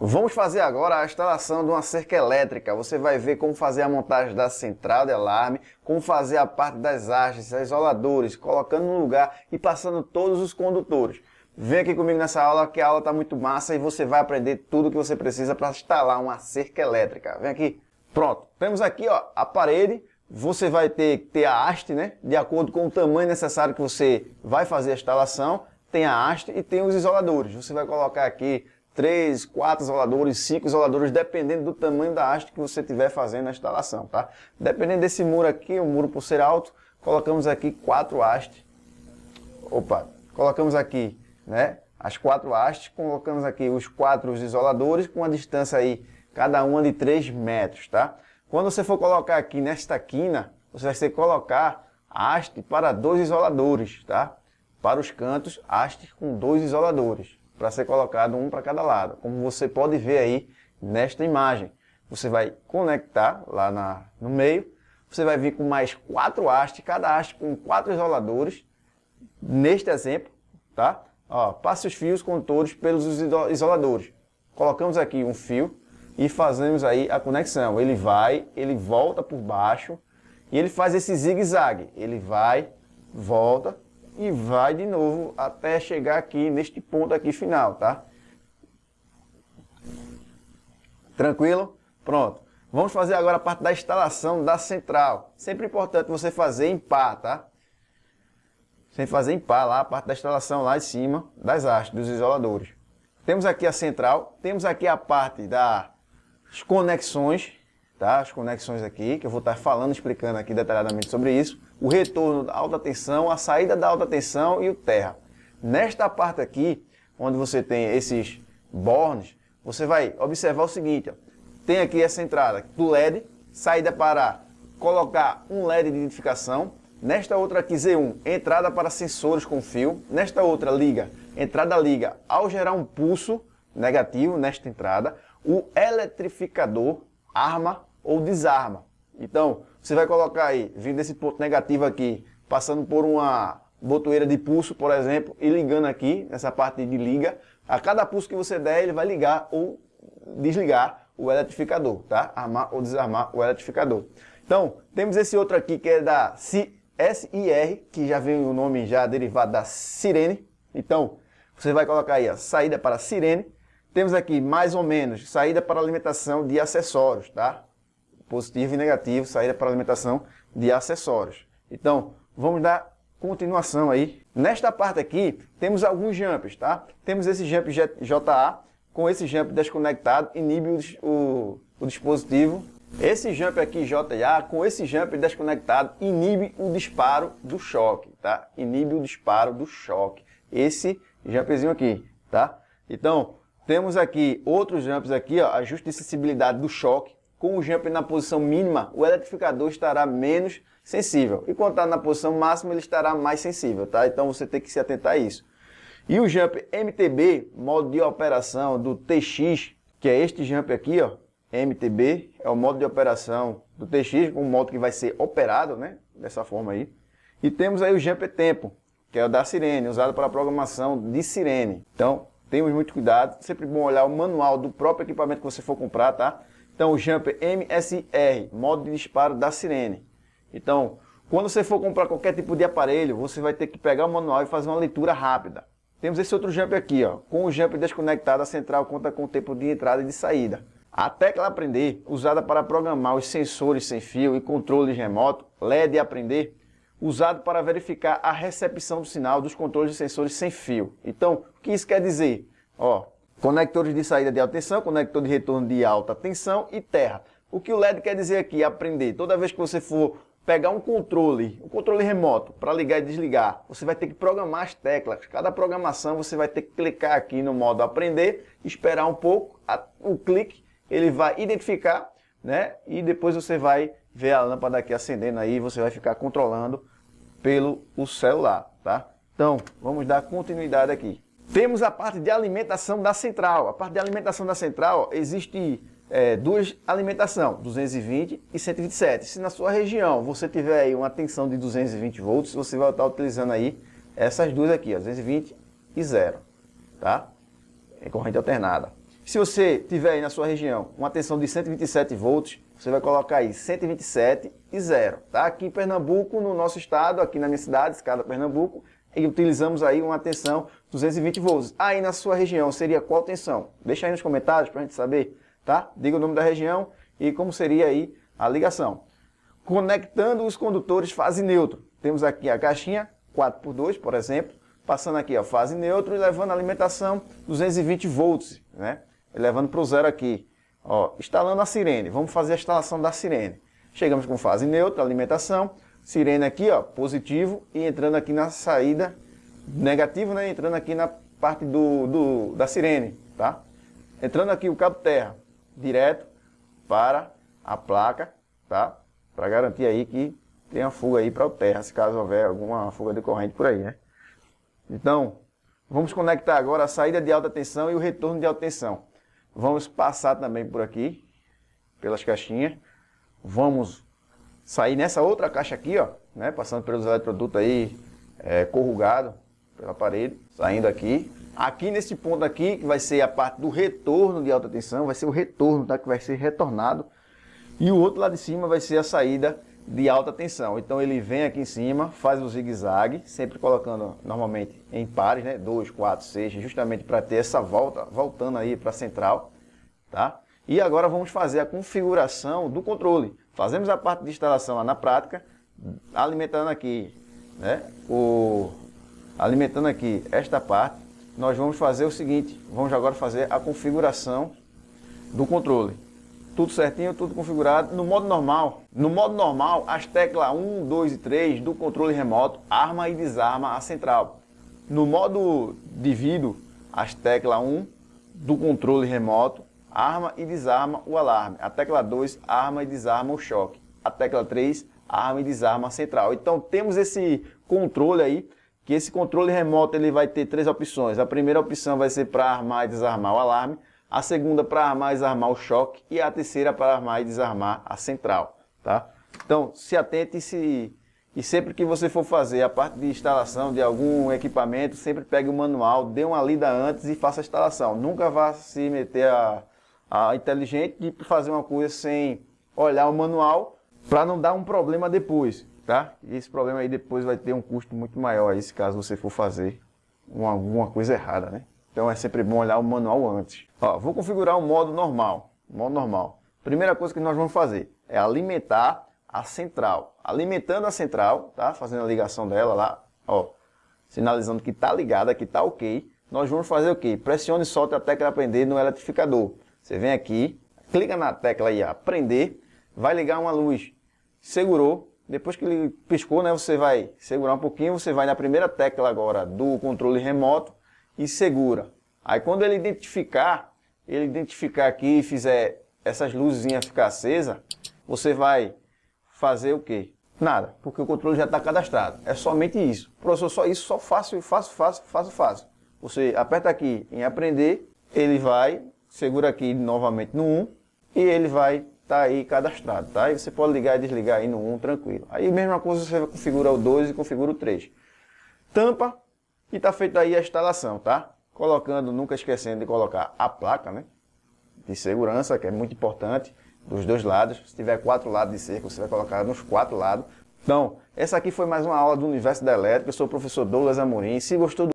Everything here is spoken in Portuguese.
Vamos fazer agora a instalação de uma cerca elétrica. Você vai ver como fazer a montagem da central de alarme, como fazer a parte das hastes, isoladores, colocando no lugar e passando todos os condutores. Vem aqui comigo nessa aula que a aula está muito massa e você vai aprender tudo o que você precisa para instalar uma cerca elétrica. Vem aqui. Pronto. Temos aqui ó, a parede. Você vai ter que ter a haste, né? De acordo com o tamanho necessário que você vai fazer a instalação. Tem a haste e tem os isoladores. Você vai colocar aqui três, quatro isoladores, cinco isoladores, dependendo do tamanho da haste que você estiver fazendo a instalação, tá? Dependendo desse muro aqui, o um muro por ser alto, colocamos aqui quatro hastes. Opa, colocamos aqui, né? As quatro hastes, colocamos aqui os quatro isoladores com a distância aí, cada uma de 3 metros, tá? Quando você for colocar aqui nesta quina, você vai ter que colocar haste para dois isoladores, tá? Para os cantos, haste com dois isoladores para ser colocado um para cada lado. Como você pode ver aí nesta imagem. Você vai conectar lá na, no meio, você vai vir com mais quatro hastes, cada haste com quatro isoladores, neste exemplo, tá? Ó, passe os fios condutores pelos isoladores. Colocamos aqui um fio e fazemos aí a conexão. Ele vai, ele volta por baixo e ele faz esse zigue-zague. Ele vai, volta, e vai de novo até chegar aqui neste ponto aqui final, tá? Tranquilo? Pronto. Vamos fazer agora a parte da instalação da central. Sempre importante você fazer em par, tá? Sem fazer em par lá, a parte da instalação lá em cima das hastes, dos isoladores. Temos aqui a central, temos aqui a parte das conexões, tá? as conexões aqui, que eu vou estar falando, explicando aqui detalhadamente sobre isso, o retorno da alta tensão, a saída da alta tensão e o terra. Nesta parte aqui, onde você tem esses bornes, você vai observar o seguinte, ó. tem aqui essa entrada do LED, saída para colocar um LED de identificação, nesta outra aqui Z1, entrada para sensores com fio, nesta outra liga, entrada liga ao gerar um pulso negativo nesta entrada, o eletrificador arma ou desarma. Então, você vai colocar aí, vindo desse ponto negativo aqui, passando por uma botoeira de pulso, por exemplo, e ligando aqui, nessa parte de liga, a cada pulso que você der, ele vai ligar ou desligar o eletrificador, tá? Armar ou desarmar o eletrificador. Então, temos esse outro aqui que é da SIR, que já vem o nome já derivado da sirene. Então, você vai colocar aí a saída para sirene. Temos aqui mais ou menos saída para alimentação de acessórios, tá? positivo e negativo, saída para alimentação de acessórios. Então, vamos dar continuação aí. Nesta parte aqui, temos alguns jumps, tá? Temos esse jump JA, com esse jump desconectado, inibe o, o, o dispositivo. Esse jump aqui JA, com esse jump desconectado, inibe o disparo do choque, tá? Inibe o disparo do choque. Esse jumpzinho aqui, tá? Então, temos aqui outros jumps aqui, ó, ajuste de sensibilidade do choque, com o jumper na posição mínima, o eletrificador estará menos sensível. E quando está na posição máxima, ele estará mais sensível, tá? Então você tem que se atentar a isso. E o jump MTB, modo de operação do TX, que é este jump aqui, ó, MTB, é o modo de operação do TX, um modo que vai ser operado, né, dessa forma aí. E temos aí o jump tempo, que é o da sirene, usado para programação de sirene. Então, temos muito cuidado, sempre bom olhar o manual do próprio equipamento que você for comprar, tá? Então, o jumper MSR, modo de disparo da sirene. Então, quando você for comprar qualquer tipo de aparelho, você vai ter que pegar o manual e fazer uma leitura rápida. Temos esse outro jumper aqui, ó. com o jumper desconectado, a central conta com o tempo de entrada e de saída. A tecla Aprender, usada para programar os sensores sem fio e controles remoto, LED Aprender, usado para verificar a recepção do sinal dos controles de sensores sem fio. Então, o que isso quer dizer? Ó, Conectores de saída de alta tensão, conector de retorno de alta tensão e terra. O que o LED quer dizer aqui? Aprender. Toda vez que você for pegar um controle, um controle remoto, para ligar e desligar, você vai ter que programar as teclas. Cada programação você vai ter que clicar aqui no modo aprender, esperar um pouco, o clique ele vai identificar, né? E depois você vai ver a lâmpada aqui acendendo aí, você vai ficar controlando pelo o celular, tá? Então, vamos dar continuidade aqui. Temos a parte de alimentação da central. A parte de alimentação da central existe é, duas alimentação, 220 e 127. Se na sua região você tiver uma tensão de 220 volts, você vai estar utilizando aí essas duas aqui, ó, 220 e zero, tá? É corrente alternada. Se você tiver aí na sua região uma tensão de 127 volts, você vai colocar aí 127 e zero, tá? Aqui em Pernambuco, no nosso estado, aqui na minha cidade, Escada Pernambuco, e utilizamos aí uma tensão 220 volts. Aí na sua região seria qual tensão? Deixa aí nos comentários para a gente saber, tá? Diga o nome da região e como seria aí a ligação. Conectando os condutores fase neutro. Temos aqui a caixinha 4x2, por exemplo, passando aqui a fase neutro e levando a alimentação 220 volts, né? E levando para o zero aqui. Ó, instalando a sirene. Vamos fazer a instalação da sirene. Chegamos com fase neutra, alimentação, sirene aqui, ó, positivo e entrando aqui na saída negativo, né? Entrando aqui na parte do, do, da sirene, tá? Entrando aqui o cabo terra, direto para a placa, tá? Para garantir aí que tem fuga aí para o terra, se caso houver alguma fuga de corrente por aí, né? Então, vamos conectar agora a saída de alta tensão e o retorno de alta tensão. Vamos passar também por aqui, pelas caixinhas. Vamos sair nessa outra caixa aqui, ó, né? Passando pelos eletrodutos aí, é, corrugado, pelo aparelho saindo aqui. Aqui nesse ponto aqui, que vai ser a parte do retorno de alta tensão, vai ser o retorno, tá? Que vai ser retornado. E o outro lá de cima vai ser a saída de alta tensão. Então ele vem aqui em cima, faz o zigue-zague, sempre colocando normalmente em pares, né? 2, 4, 6, justamente para ter essa volta, voltando aí para a central, tá? E agora vamos fazer a configuração do controle. Fazemos a parte de instalação lá na prática, alimentando aqui, né? O alimentando aqui esta parte, nós vamos fazer o seguinte, vamos agora fazer a configuração do controle. Tudo certinho, tudo configurado no modo normal. No modo normal, as teclas 1, 2 e 3 do controle remoto arma e desarma a central. No modo vidro, as teclas 1 do controle remoto arma e desarma o alarme. A tecla 2 arma e desarma o choque. A tecla 3 arma e desarma a central. Então temos esse controle aí que esse controle remoto ele vai ter três opções. A primeira opção vai ser para armar e desarmar o alarme, a segunda para armar e desarmar o choque e a terceira para armar e desarmar a central, tá? Então, se atente e, se... e sempre que você for fazer a parte de instalação de algum equipamento, sempre pegue o manual, dê uma lida antes e faça a instalação. Nunca vá se meter a, a inteligente de fazer uma coisa sem olhar o manual para não dar um problema depois tá? E esse problema aí depois vai ter um custo muito maior aí, se caso você for fazer uma, alguma coisa errada, né? Então é sempre bom olhar o manual antes. Ó, vou configurar o modo normal, modo normal. Primeira coisa que nós vamos fazer é alimentar a central. Alimentando a central, tá? Fazendo a ligação dela lá, ó, sinalizando que está ligada, que está ok. Nós vamos fazer o quê? Pressione e solte a tecla aprender no eletrificador. Você vem aqui, clica na tecla aí, aprender, vai ligar uma luz. Segurou, depois que ele piscou, né, você vai segurar um pouquinho, você vai na primeira tecla agora do controle remoto e segura. Aí quando ele identificar, ele identificar aqui e fizer essas luzinhas ficar acesa, você vai fazer o quê? Nada, porque o controle já está cadastrado. É somente isso. Professor, só isso, só fácil, fácil, fácil, fácil, fácil. Você aperta aqui em aprender, ele vai, segura aqui novamente no 1 e ele vai tá aí cadastrado, tá? E você pode ligar e desligar aí no 1, tranquilo. Aí mesma coisa você configura o 2 e configura o 3. Tampa e tá feita aí a instalação, tá? Colocando, nunca esquecendo de colocar a placa, né? De segurança, que é muito importante, dos dois lados. Se tiver quatro lados de cerca, você vai colocar nos quatro lados. Então, essa aqui foi mais uma aula do Universo da Elétrica. Eu sou o professor Douglas Amorim. Se gostou do